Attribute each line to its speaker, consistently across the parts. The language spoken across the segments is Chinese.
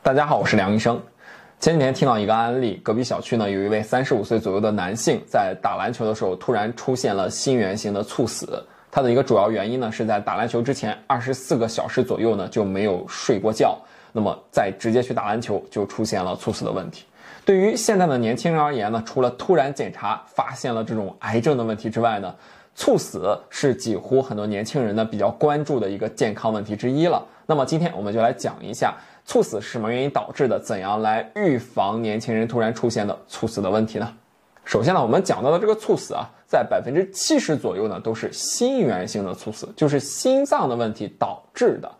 Speaker 1: 大家好，我是梁医生。前几天听到一个案例，隔壁小区呢有一位三十五岁左右的男性，在打篮球的时候突然出现了心源性的猝死。他的一个主要原因呢，是在打篮球之前二十四个小时左右呢就没有睡过觉，那么在直接去打篮球就出现了猝死的问题。对于现在的年轻人而言呢，除了突然检查发现了这种癌症的问题之外呢，猝死是几乎很多年轻人呢比较关注的一个健康问题之一了。那么今天我们就来讲一下猝死是什么原因导致的，怎样来预防年轻人突然出现的猝死的问题呢？首先呢，我们讲到的这个猝死啊，在百分之七十左右呢，都是心源性的猝死，就是心脏的问题导致的。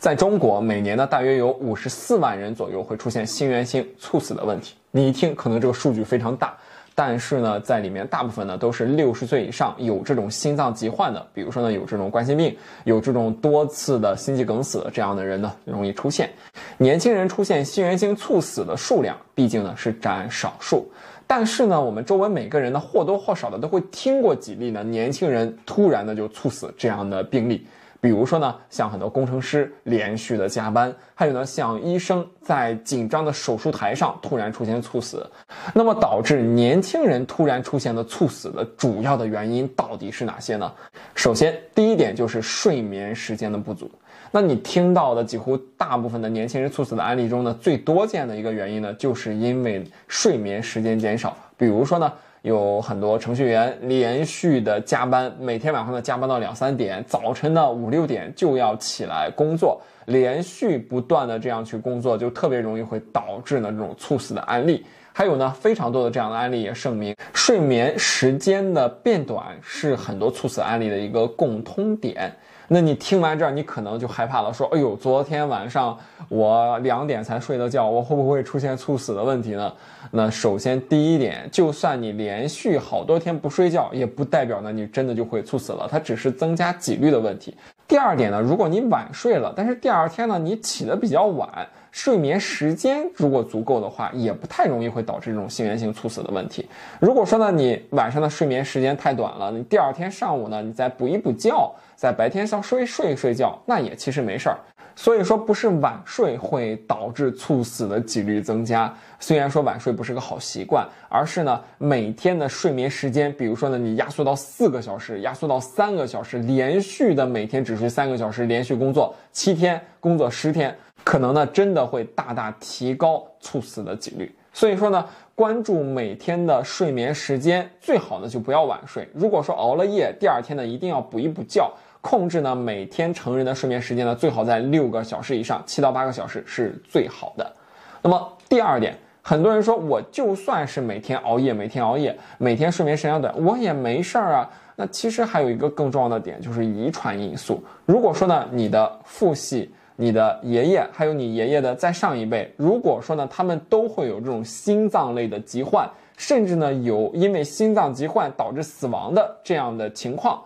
Speaker 1: 在中国，每年呢大约有五十四万人左右会出现心源性猝死的问题。你一听，可能这个数据非常大。但是呢，在里面大部分呢都是六十岁以上有这种心脏疾患的，比如说呢有这种冠心病，有这种多次的心肌梗死的这样的人呢容易出现。年轻人出现心源性猝死的数量，毕竟呢是占少数。但是呢，我们周围每个人呢或多或少的都会听过几例呢年轻人突然呢就猝死这样的病例。比如说呢，像很多工程师连续的加班，还有呢，像医生在紧张的手术台上突然出现猝死，那么导致年轻人突然出现的猝死的主要的原因到底是哪些呢？首先，第一点就是睡眠时间的不足。那你听到的几乎大部分的年轻人猝死的案例中呢，最多见的一个原因呢，就是因为睡眠时间减少。比如说呢。有很多程序员连续的加班，每天晚上呢加班到两三点，早晨呢五六点就要起来工作，连续不断的这样去工作，就特别容易会导致呢这种猝死的案例。还有呢，非常多的这样的案例也证明，睡眠时间的变短是很多猝死案例的一个共通点。那你听完这儿，你可能就害怕了，说：“哎呦，昨天晚上我两点才睡的觉，我会不会出现猝死的问题呢？”那首先第一点，就算你连续好多天不睡觉，也不代表呢你真的就会猝死了，它只是增加几率的问题。第二点呢，如果你晚睡了，但是第二天呢，你起得比较晚，睡眠时间如果足够的话，也不太容易会导致这种心源性猝死的问题。如果说呢，你晚上的睡眠时间太短了，你第二天上午呢，你再补一补觉，在白天上微睡一睡觉，那也其实没事儿。所以说，不是晚睡会导致猝死的几率增加。虽然说晚睡不是个好习惯，而是呢，每天的睡眠时间，比如说呢，你压缩到四个小时，压缩到三个小时，连续的每天只睡三个小时，连续工作七天，工作十天，可能呢，真的会大大提高猝死的几率。所以说呢，关注每天的睡眠时间，最好呢就不要晚睡。如果说熬了夜，第二天呢，一定要补一补觉。控制呢，每天成人的睡眠时间呢，最好在六个小时以上，七到八个小时是最好的。那么第二点，很多人说我就算是每天熬夜，每天熬夜，每天睡眠时间短，我也没事儿啊。那其实还有一个更重要的点就是遗传因素。如果说呢，你的父系、你的爷爷，还有你爷爷的再上一辈，如果说呢，他们都会有这种心脏类的疾患，甚至呢有因为心脏疾患导致死亡的这样的情况。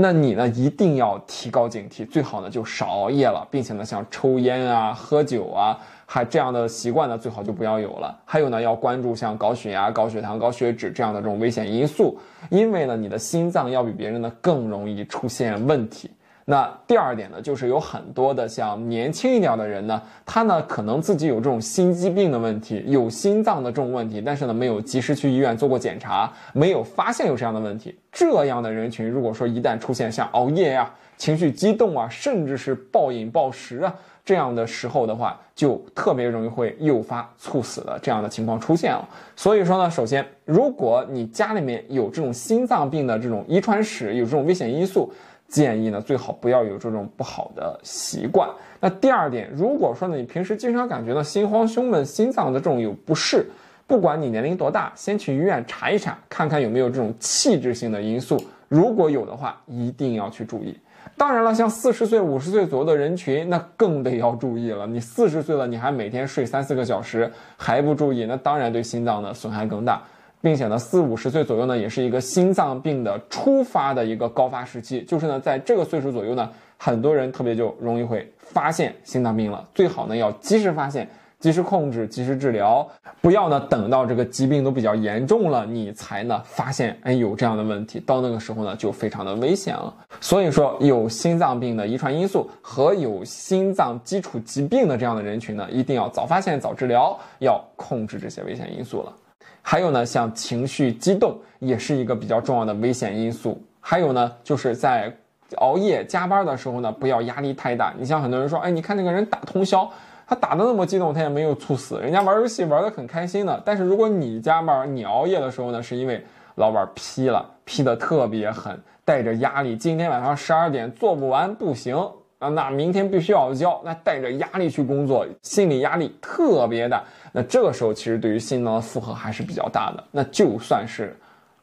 Speaker 1: 那你呢，一定要提高警惕，最好呢就少熬夜了，并且呢像抽烟啊、喝酒啊，还这样的习惯呢，最好就不要有了。还有呢，要关注像高血压、高血糖、高血脂这样的这种危险因素，因为呢你的心脏要比别人呢更容易出现问题。那第二点呢，就是有很多的像年轻一点的人呢，他呢可能自己有这种心肌病的问题，有心脏的这种问题，但是呢没有及时去医院做过检查，没有发现有这样的问题。这样的人群，如果说一旦出现像熬夜呀、情绪激动啊，甚至是暴饮暴食啊这样的时候的话，就特别容易会诱发猝死的这样的情况出现了。所以说呢，首先，如果你家里面有这种心脏病的这种遗传史，有这种危险因素。建议呢，最好不要有这种不好的习惯。那第二点，如果说呢，你平时经常感觉到心慌、胸闷、心脏的这种有不适，不管你年龄多大，先去医院查一查，看看有没有这种器质性的因素。如果有的话，一定要去注意。当然了，像四十岁、五十岁左右的人群，那更得要注意了。你四十岁了，你还每天睡三四个小时，还不注意，那当然对心脏的损害更大。并且呢，四五十岁左右呢，也是一个心脏病的初发的一个高发时期。就是呢，在这个岁数左右呢，很多人特别就容易会发现心脏病了。最好呢，要及时发现，及时控制，及时治疗，不要呢等到这个疾病都比较严重了，你才呢发现，哎有这样的问题，到那个时候呢就非常的危险了。所以说，有心脏病的遗传因素和有心脏基础疾病的这样的人群呢，一定要早发现、早治疗，要控制这些危险因素了。还有呢，像情绪激动也是一个比较重要的危险因素。还有呢，就是在熬夜加班的时候呢，不要压力太大。你像很多人说，哎，你看那个人打通宵，他打的那么激动，他也没有猝死，人家玩游戏玩的很开心的。但是如果你加班，你熬夜的时候呢，是因为老板批了，批的特别狠，带着压力，今天晚上十二点做不完不行。啊，那明天必须要交，那带着压力去工作，心理压力特别大。那这个时候其实对于心脏的负荷还是比较大的。那就算是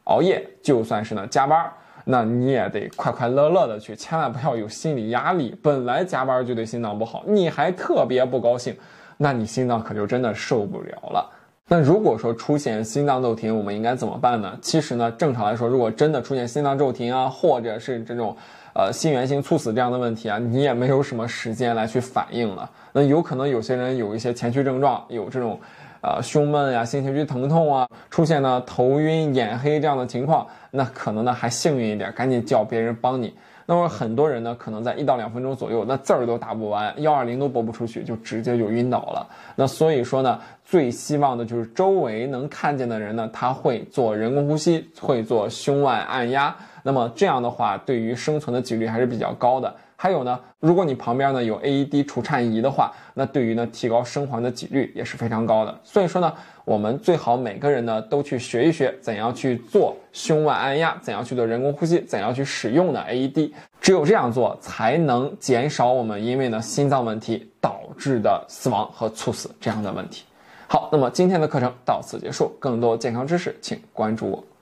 Speaker 1: 熬夜，就算是呢加班，那你也得快快乐乐的去，千万不要有心理压力。本来加班就对心脏不好，你还特别不高兴，那你心脏可就真的受不了了。那如果说出现心脏骤停，我们应该怎么办呢？其实呢，正常来说，如果真的出现心脏骤停啊，或者是这种，呃，心源性猝死这样的问题啊，你也没有什么时间来去反应了。那有可能有些人有一些前驱症状，有这种，呃，胸闷呀、心前区疼痛啊，出现呢头晕眼黑这样的情况，那可能呢还幸运一点，赶紧叫别人帮你。那么很多人呢，可能在一到两分钟左右，那字儿都打不完，幺二零都拨不出去，就直接就晕倒了。那所以说呢，最希望的就是周围能看见的人呢，他会做人工呼吸，会做胸外按压。那么这样的话，对于生存的几率还是比较高的。还有呢，如果你旁边呢有 AED 除颤仪的话，那对于呢提高生还的几率也是非常高的。所以说呢，我们最好每个人呢都去学一学怎样去做胸外按压，怎样去做人工呼吸，怎样去使用的 AED。只有这样做，才能减少我们因为呢心脏问题导致的死亡和猝死这样的问题。好，那么今天的课程到此结束。更多健康知识，请关注我。